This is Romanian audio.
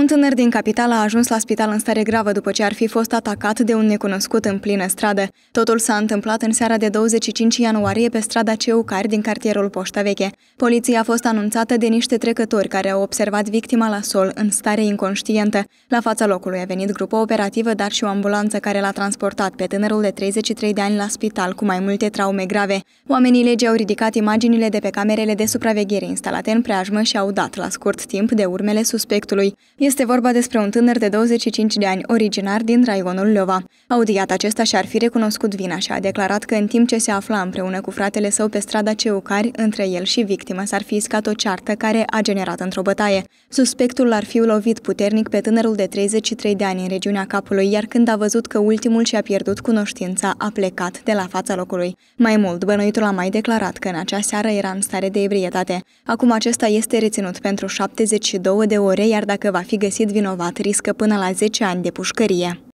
Un tânăr din capital a ajuns la spital în stare gravă după ce ar fi fost atacat de un necunoscut în plină stradă. Totul s-a întâmplat în seara de 25 ianuarie pe strada Ceucari din cartierul Poșta Veche. Poliția a fost anunțată de niște trecători care au observat victima la sol în stare inconștientă. La fața locului a venit grupă operativă, dar și o ambulanță care l-a transportat pe tânărul de 33 de ani la spital cu mai multe traume grave. Oamenii legii au ridicat imaginile de pe camerele de supraveghere instalate în preajmă și au dat la scurt timp de urmele suspectului. Este vorba despre un tânăr de 25 de ani, originar din Raionul Leova. Audiat acesta și-ar fi recunoscut vina și a declarat că în timp ce se afla împreună cu fratele său pe strada Ceucari, între el și victimă s-ar fi iscat o ceartă care a generat într-o bătaie. Suspectul l-ar fi lovit puternic pe tânărul de 33 de ani în regiunea capului, iar când a văzut că ultimul și-a pierdut cunoștința, a plecat de la fața locului. Mai mult, bănuitul a mai declarat că în acea seară era în stare de ebrietate. Acum acesta este reținut pentru 72 de ore, iar dacă va fi găsit vinovat riscă până la 10 ani de pușcărie.